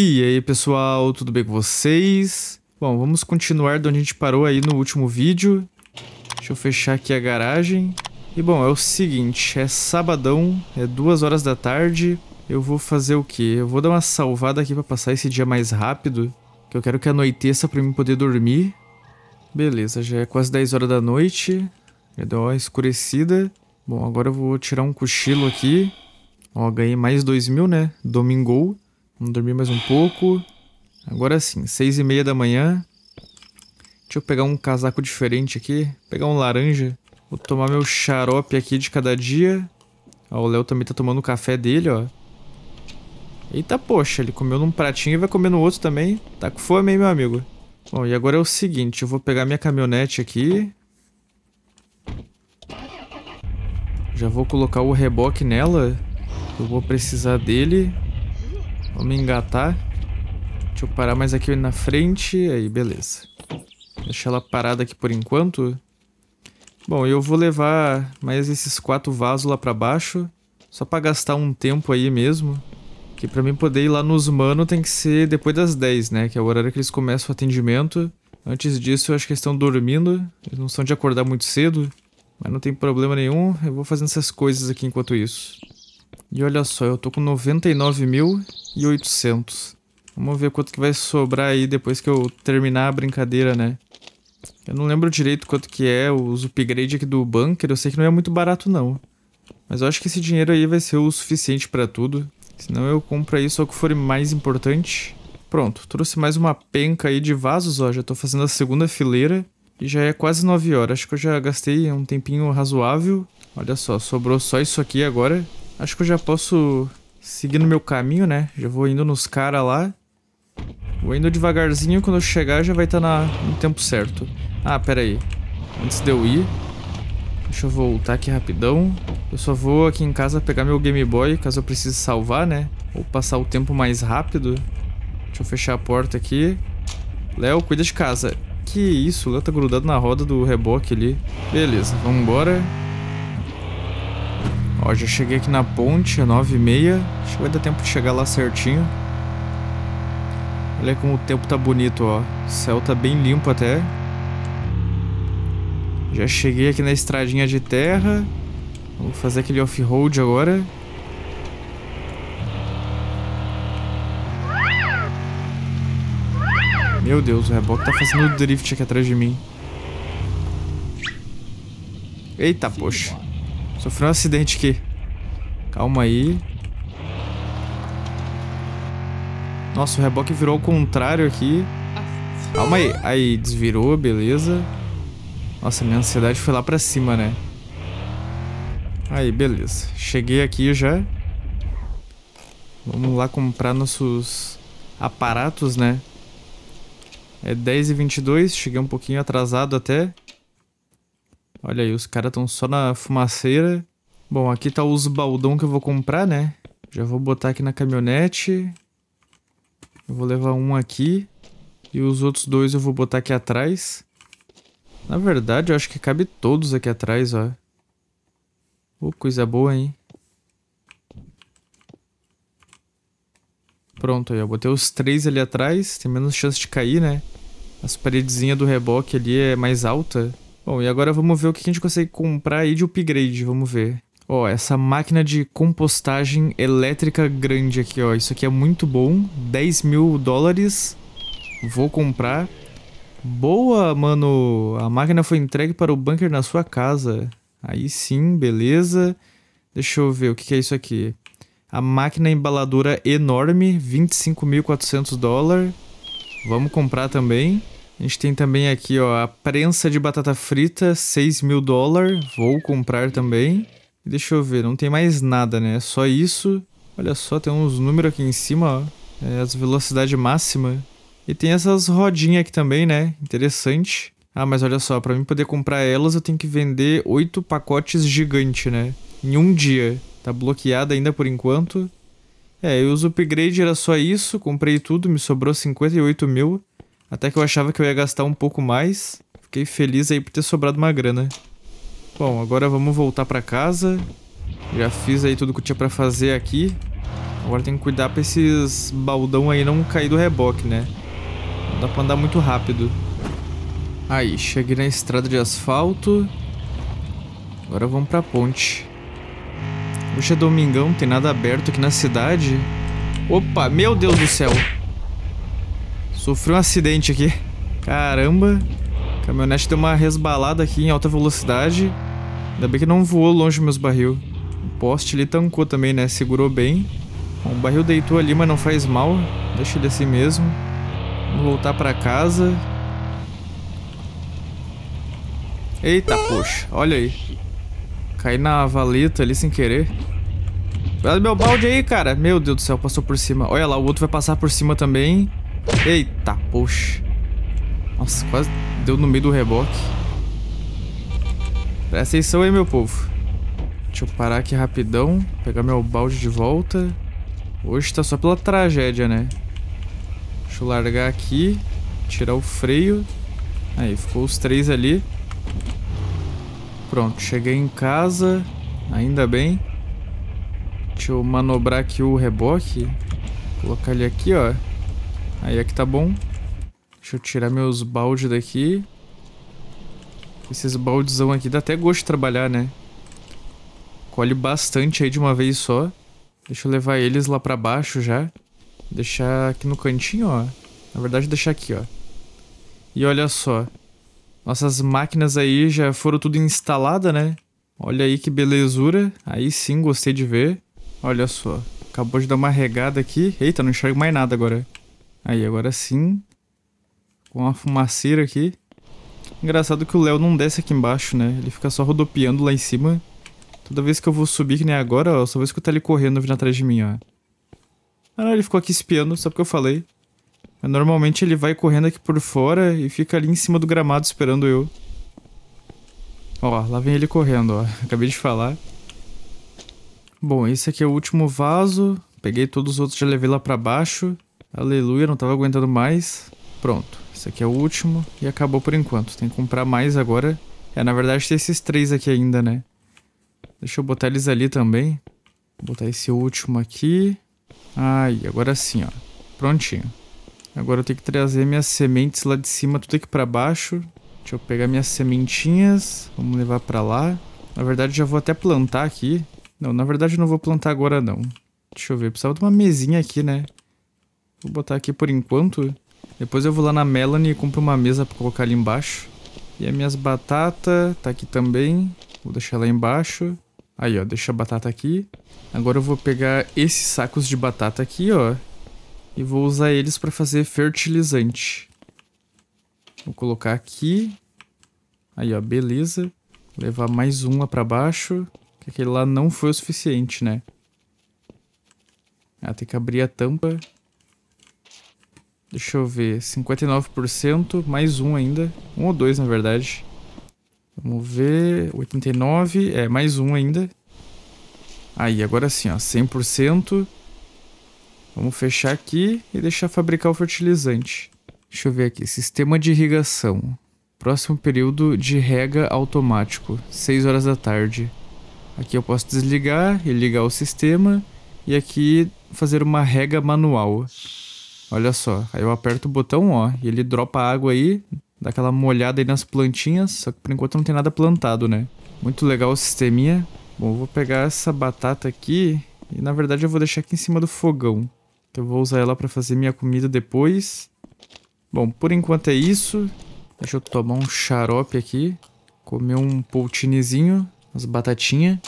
E aí, pessoal, tudo bem com vocês? Bom, vamos continuar de onde a gente parou aí no último vídeo. Deixa eu fechar aqui a garagem. E bom, é o seguinte, é sabadão, é duas horas da tarde. Eu vou fazer o quê? Eu vou dar uma salvada aqui pra passar esse dia mais rápido. Que eu quero que anoiteça pra mim poder dormir. Beleza, já é quase 10 horas da noite. Já deu uma escurecida. Bom, agora eu vou tirar um cochilo aqui. Ó, ganhei mais 2 mil, né? Domingou. Vamos dormir mais um pouco. Agora sim, seis e meia da manhã. Deixa eu pegar um casaco diferente aqui. Pegar um laranja. Vou tomar meu xarope aqui de cada dia. Ó, o Léo também tá tomando o café dele, ó. Eita, poxa, ele comeu num pratinho e vai comer no outro também. Tá com fome, hein, meu amigo? Bom, e agora é o seguinte, eu vou pegar minha caminhonete aqui. Já vou colocar o reboque nela. Eu vou precisar dele. Vamos engatar. Deixa eu parar mais aqui na frente. Aí, beleza. Deixa ela parada aqui por enquanto. Bom, eu vou levar mais esses quatro vasos lá pra baixo. Só pra gastar um tempo aí mesmo. Que pra mim poder ir lá nos mano tem que ser depois das 10, né? Que é o horário que eles começam o atendimento. Antes disso, eu acho que eles estão dormindo. Eles não são de acordar muito cedo. Mas não tem problema nenhum. Eu vou fazendo essas coisas aqui enquanto isso. E olha só, eu tô com 99.800. Vamos ver quanto que vai sobrar aí depois que eu terminar a brincadeira, né? Eu não lembro direito quanto que é os upgrade aqui do bunker, eu sei que não é muito barato não. Mas eu acho que esse dinheiro aí vai ser o suficiente pra tudo. Senão eu compro aí só o que for mais importante. Pronto, trouxe mais uma penca aí de vasos, ó. Já tô fazendo a segunda fileira. E já é quase 9 horas. Acho que eu já gastei um tempinho razoável. Olha só, sobrou só isso aqui agora. Acho que eu já posso seguir no meu caminho, né? Já vou indo nos caras lá. Vou indo devagarzinho, quando eu chegar já vai estar tá no tempo certo. Ah, pera aí. Antes de eu ir, deixa eu voltar aqui rapidão. Eu só vou aqui em casa pegar meu Game Boy, caso eu precise salvar, né? Ou passar o tempo mais rápido. Deixa eu fechar a porta aqui. Léo, cuida de casa. Que isso, o Léo tá grudado na roda do reboque ali. Beleza, vamos embora. Ó, já cheguei aqui na ponte, 9 é e meia. Acho que vai dar tempo de chegar lá certinho. Olha como o tempo tá bonito, ó. O céu tá bem limpo até. Já cheguei aqui na estradinha de terra. Vou fazer aquele off-road agora. Meu Deus, o reboque tá fazendo drift aqui atrás de mim. Eita, poxa. Sofreu um acidente aqui. Calma aí. Nossa, o reboque virou ao contrário aqui. Calma aí. Aí, desvirou, beleza. Nossa, minha ansiedade foi lá pra cima, né? Aí, beleza. Cheguei aqui já. Vamos lá comprar nossos aparatos, né? É 10h22, cheguei um pouquinho atrasado até. Olha aí, os caras estão só na fumaceira. Bom, aqui tá os baldão que eu vou comprar, né? Já vou botar aqui na caminhonete. Eu vou levar um aqui. E os outros dois eu vou botar aqui atrás. Na verdade, eu acho que cabe todos aqui atrás, ó. Oh, coisa boa, hein? Pronto, aí, ó. Botei os três ali atrás. Tem menos chance de cair, né? As paredezinhas do reboque ali é mais alta. Bom, e agora vamos ver o que a gente consegue comprar aí de upgrade, vamos ver. Ó, essa máquina de compostagem elétrica grande aqui, ó. Isso aqui é muito bom. 10 mil dólares. Vou comprar. Boa, mano. A máquina foi entregue para o bunker na sua casa. Aí sim, beleza. Deixa eu ver o que é isso aqui. A máquina embaladora enorme, 25.400 dólares. Vamos comprar também. A gente tem também aqui, ó, a prensa de batata frita, 6 mil dólares. Vou comprar também. Deixa eu ver, não tem mais nada, né? É só isso. Olha só, tem uns números aqui em cima, ó. É as velocidade máxima. E tem essas rodinhas aqui também, né? Interessante. Ah, mas olha só, para mim poder comprar elas, eu tenho que vender oito pacotes gigante, né? Em um dia. Tá bloqueada ainda por enquanto. É, eu uso upgrade, era só isso. Comprei tudo, me sobrou 58 mil. Até que eu achava que eu ia gastar um pouco mais. Fiquei feliz aí por ter sobrado uma grana. Bom, agora vamos voltar pra casa. Já fiz aí tudo que eu tinha pra fazer aqui. Agora tem que cuidar pra esses baldão aí não cair do reboque, né? Não dá pra andar muito rápido. Aí, cheguei na estrada de asfalto. Agora vamos pra ponte. Hoje é domingão, tem nada aberto aqui na cidade. Opa, meu Deus do céu! Sofri um acidente aqui. Caramba. A caminhonete deu uma resbalada aqui em alta velocidade. Ainda bem que não voou longe meus barril. O poste ali tancou também, né? Segurou bem. Bom, o barril deitou ali, mas não faz mal. Deixa ele assim mesmo. Vamos voltar pra casa. Eita, poxa. Olha aí. Caí na valeta ali sem querer. Olha meu balde aí, cara. Meu Deus do céu, passou por cima. Olha lá, o outro vai passar por cima também. Eita, poxa. Nossa, quase deu no meio do reboque. Presta atenção aí, meu povo. Deixa eu parar aqui rapidão. Pegar meu balde de volta. Hoje tá só pela tragédia, né? Deixa eu largar aqui. Tirar o freio. Aí, ficou os três ali. Pronto, cheguei em casa. Ainda bem. Deixa eu manobrar aqui o reboque. Colocar ele aqui, ó. Aí aqui tá bom. Deixa eu tirar meus baldes daqui. Esses baldezão aqui dá até gosto de trabalhar, né? Colhe bastante aí de uma vez só. Deixa eu levar eles lá pra baixo já. Deixar aqui no cantinho, ó. Na verdade, deixar aqui, ó. E olha só. Nossas máquinas aí já foram tudo instaladas, né? Olha aí que belezura. Aí sim, gostei de ver. Olha só. Acabou de dar uma regada aqui. Eita, não enxergo mais nada agora. Aí, agora sim. Com a fumaceira aqui. Engraçado que o Léo não desce aqui embaixo, né? Ele fica só rodopiando lá em cima. Toda vez que eu vou subir, que nem agora, ó, eu só vou escutar ele correndo vindo atrás de mim, ó. Ah, ele ficou aqui espiando, sabe o que eu falei. Mas normalmente ele vai correndo aqui por fora e fica ali em cima do gramado esperando eu. Ó, lá vem ele correndo, ó. Acabei de falar. Bom, esse aqui é o último vaso. Peguei todos os outros, já levei lá pra baixo. Aleluia, não estava aguentando mais. Pronto, esse aqui é o último e acabou por enquanto. Tem que comprar mais agora. É, na verdade tem esses três aqui ainda, né? Deixa eu botar eles ali também. Vou botar esse último aqui. Aí, agora sim, ó. Prontinho. Agora eu tenho que trazer minhas sementes lá de cima, tudo aqui pra baixo. Deixa eu pegar minhas sementinhas. Vamos levar pra lá. Na verdade, já vou até plantar aqui. Não, na verdade eu não vou plantar agora, não. Deixa eu ver. Precisava de uma mesinha aqui, né? Vou botar aqui por enquanto. Depois eu vou lá na Melanie e compro uma mesa pra colocar ali embaixo. E as minhas batatas tá aqui também. Vou deixar lá embaixo. Aí, ó, deixa a batata aqui. Agora eu vou pegar esses sacos de batata aqui, ó. E vou usar eles pra fazer fertilizante. Vou colocar aqui. Aí, ó, beleza. Vou levar mais um lá pra baixo. Aquele lá não foi o suficiente, né? Ah, tem que abrir a tampa. Deixa eu ver, 59%, mais um ainda. Um ou dois, na verdade. Vamos ver, 89, é, mais um ainda. Aí, agora sim, ó, 100%. Vamos fechar aqui e deixar fabricar o fertilizante. Deixa eu ver aqui, sistema de irrigação. Próximo período de rega automático, 6 horas da tarde. Aqui eu posso desligar e ligar o sistema. E aqui fazer uma rega manual. Olha só, aí eu aperto o botão, ó, e ele dropa água aí, dá aquela molhada aí nas plantinhas, só que por enquanto não tem nada plantado, né? Muito legal o sisteminha. Bom, eu vou pegar essa batata aqui e na verdade eu vou deixar aqui em cima do fogão, que então, eu vou usar ela para fazer minha comida depois. Bom, por enquanto é isso. Deixa eu tomar um xarope aqui, comer um poutinezinho, umas batatinhas.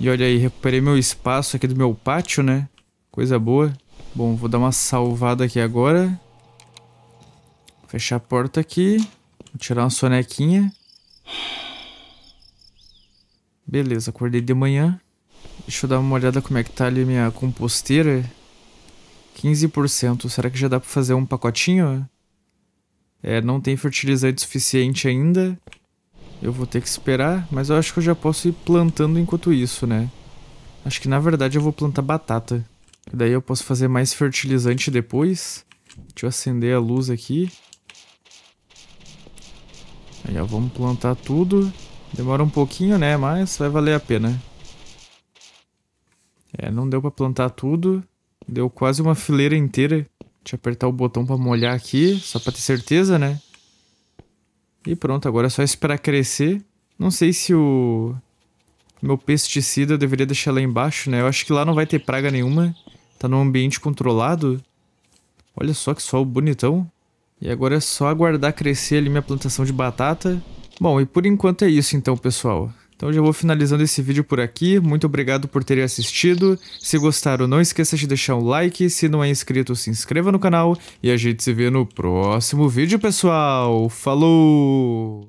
E olha aí, recuperei meu espaço aqui do meu pátio, né? Coisa boa. Bom, vou dar uma salvada aqui agora. Fechar a porta aqui. Vou tirar uma sonequinha. Beleza, acordei de manhã. Deixa eu dar uma olhada como é que tá ali minha composteira. 15%. Será que já dá pra fazer um pacotinho? É, não tem fertilizante suficiente ainda. Eu vou ter que esperar, mas eu acho que eu já posso ir plantando enquanto isso, né? Acho que na verdade eu vou plantar batata. E daí eu posso fazer mais fertilizante depois. Deixa eu acender a luz aqui. Aí, ó, vamos plantar tudo. Demora um pouquinho, né? Mas vai valer a pena. É, não deu pra plantar tudo. Deu quase uma fileira inteira. Deixa eu apertar o botão pra molhar aqui, só pra ter certeza, né? E pronto, agora é só esperar crescer. Não sei se o meu pesticida eu deveria deixar lá embaixo, né? Eu acho que lá não vai ter praga nenhuma. Tá num ambiente controlado. Olha só que sol bonitão. E agora é só aguardar crescer ali minha plantação de batata. Bom, e por enquanto é isso então, pessoal. Então já vou finalizando esse vídeo por aqui, muito obrigado por terem assistido, se gostaram não esqueça de deixar um like, se não é inscrito se inscreva no canal e a gente se vê no próximo vídeo pessoal, falou!